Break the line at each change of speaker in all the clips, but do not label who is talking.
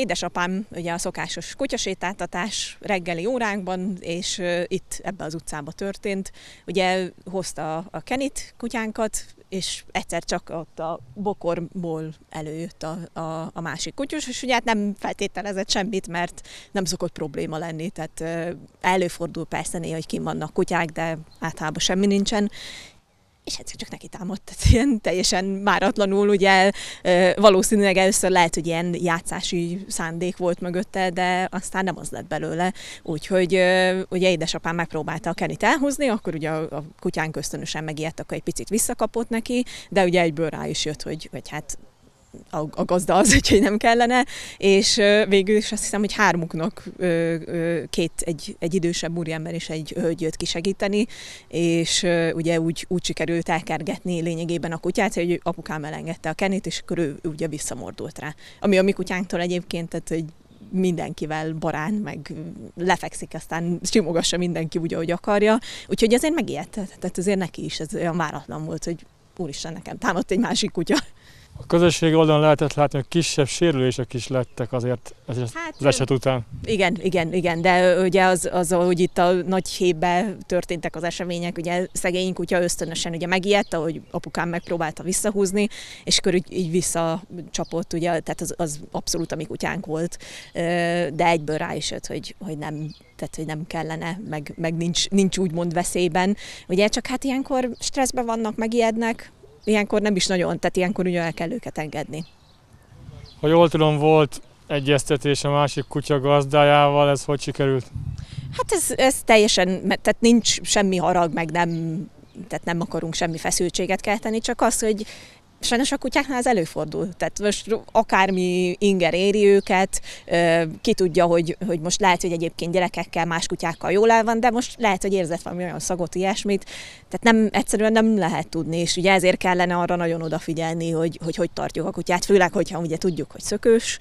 Édesapám ugye a szokásos kutyasétáltatás reggeli óránkban, és itt ebbe az utcába történt. Ugye hozta a Kenit kutyánkat, és egyszer csak ott a bokorból előjött a, a, a másik kutyus, és ugye hát nem feltételezett semmit, mert nem szokott probléma lenni, tehát előfordul persze néha, hogy kim vannak kutyák, de általában semmi nincsen, és egyszer csak neki támadt, tehát ilyen teljesen váratlanul, ugye valószínűleg először lehet, hogy ilyen játszási szándék volt mögötte, de aztán nem az lett belőle. Úgyhogy ugye édesapám megpróbálta a kenit elhozni, akkor ugye a kutyánk ösztönösen megijedt, akkor egy picit visszakapott neki, de ugye egyből rá is jött, hogy, hogy hát a, a gazda az, úgyhogy nem kellene, és végül is azt hiszem, hogy hármuknak két, egy, egy idősebb úriember és egy hölgy jött kisegíteni, és ugye úgy, úgy sikerült elkergetni lényegében a kutyát, hogy apukám elengedte a kenét, és akkor ő ugye visszamordult rá. Ami a mi kutyánktól egyébként, tehát hogy mindenkivel barán, meg lefekszik, aztán simogassa mindenki úgy, ahogy akarja. Úgyhogy azért megijedt, tehát azért neki is ez olyan váratlan volt, hogy úristen, nekem támadt egy másik kutya.
A közösségi oldalon lehetett látni, hogy kisebb sérülések is lettek azért ez hát, az eset után.
Igen, igen, igen, de ugye az, az hogy itt a nagy hébe történtek az események, ugye szegény kutya ösztönösen ugye megijedt, ahogy apukám megpróbálta visszahúzni, és akkor így, így visszacsapott, ugye, tehát az, az abszolút a mi kutyánk volt, de egyből rá is jött, hogy, hogy nem tehát hogy nem kellene, meg, meg nincs, nincs úgymond veszélyben. Ugye csak hát ilyenkor stresszben vannak, megijednek, ilyenkor nem is nagyon, tehát ilyenkor ugye el kell őket engedni.
Ha jól tudom, volt egyeztetés a másik kutya gazdájával, ez hogy sikerült?
Hát ez, ez teljesen, tehát nincs semmi harag, meg nem, tehát nem akarunk semmi feszültséget kelteni, csak az, hogy Sajnos a kutyáknál ez előfordul, tehát most akármi inger éri őket, ki tudja, hogy, hogy most lehet, hogy egyébként gyerekekkel, más kutyákkal jól el van, de most lehet, hogy érzett valami olyan szagot, ilyesmit, tehát nem, egyszerűen nem lehet tudni, és ugye ezért kellene arra nagyon odafigyelni, hogy hogy, hogy tartjuk a kutyát, főleg, hogyha ugye tudjuk, hogy szökős,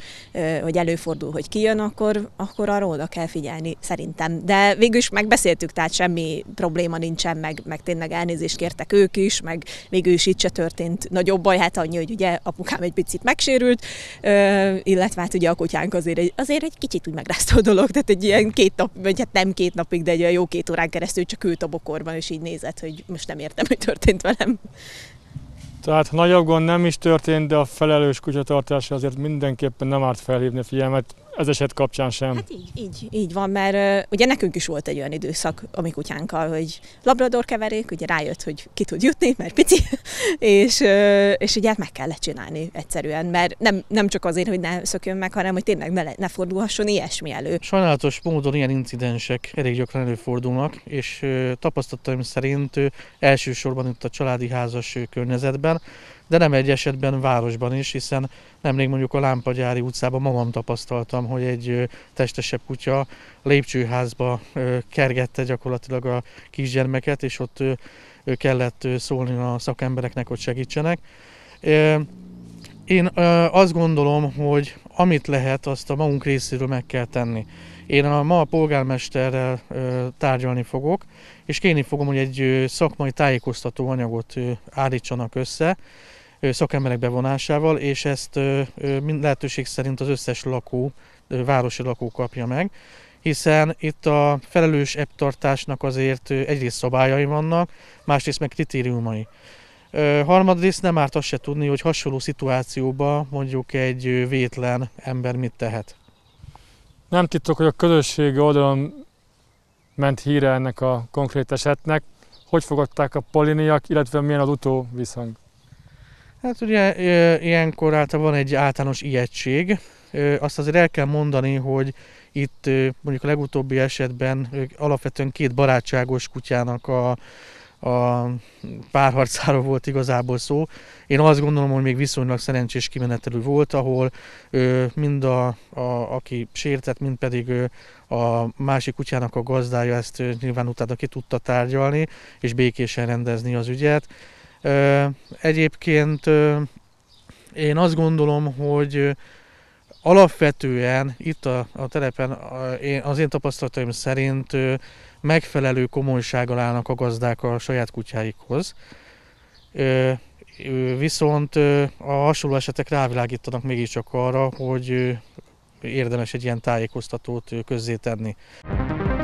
hogy előfordul, hogy kijön, akkor, akkor arra oda kell figyelni, szerintem. De végül is megbeszéltük, tehát semmi probléma nincsen, meg, meg tényleg elnézést kértek ők is, meg végül is itt se történt nagyobb baj, hát annyi, hogy ugye apukám egy picit megsérült, ö, illetve hát ugye a kutyánk azért egy, azért egy kicsit úgy megrázta a dolog, tehát egy ilyen két nap, vagy hát nem két napig, de egy olyan jó két órán keresztül csak ült a bokorban, és így nézett, hogy most nem értem, hogy történt velem.
Tehát nagyobb gond nem is történt, de a felelős kutyatartásra azért mindenképpen nem árt felhívni a figyelmet az eset kapcsán sem. Hát így,
így, így van, mert ugye nekünk is volt egy olyan időszak a mi kutyánkkal, hogy labrador keverék, ugye rájött, hogy ki tud jutni, mert pici, és, és ugye hát meg kellett csinálni egyszerűen, mert nem, nem csak azért, hogy ne szökjön meg, hanem hogy tényleg ne, ne fordulhasson ilyesmi elő.
Sajnálatos módon ilyen incidensek elég gyakran előfordulnak, és tapasztalataim szerint elsősorban itt a családi házas környezetben, de nem egy esetben városban is, hiszen nemrég mondjuk a Lámpagyári utcában magam tapasztaltam, hogy egy testesebb kutya lépcsőházba kergette gyakorlatilag a kisgyermeket, és ott kellett szólni a szakembereknek, hogy segítsenek. Én azt gondolom, hogy amit lehet, azt a magunk részéről meg kell tenni. Én a ma a polgármesterrel tárgyalni fogok, és kérni fogom, hogy egy szakmai tájékoztató anyagot állítsanak össze, szakemberek bevonásával, és ezt lehetőség szerint az összes lakó, városi lakó kapja meg, hiszen itt a felelős ebtartásnak azért egyrészt szabályai vannak, másrészt meg kritériumai. Harmadrészt nem árt azt se tudni, hogy hasonló szituációban mondjuk egy vétlen ember mit
tehet. Nem titok, hogy a közösség oldalon ment híre ennek a konkrét esetnek. Hogy fogadták a poliniak, illetve milyen az utó viszont?
Hát ugye ilyenkor által van egy általános ijegység. Azt azért el kell mondani, hogy itt mondjuk a legutóbbi esetben alapvetően két barátságos kutyának a, a párharcáról volt igazából szó. Én azt gondolom, hogy még viszonylag szerencsés kimenetelű volt, ahol ö, mind a, a, aki sértett, mind pedig ö, a másik kutyának a gazdája ezt ö, nyilván utána ki tudta tárgyalni, és békésen rendezni az ügyet. Egyébként én azt gondolom, hogy alapvetően itt a, a telepen az én tapasztalataim szerint megfelelő komolysággal állnak a gazdák a saját kutyáikhoz. Viszont a hasonló esetek rávilágítanak mégiscsak arra, hogy érdemes egy ilyen tájékoztatót közzétenni. tenni.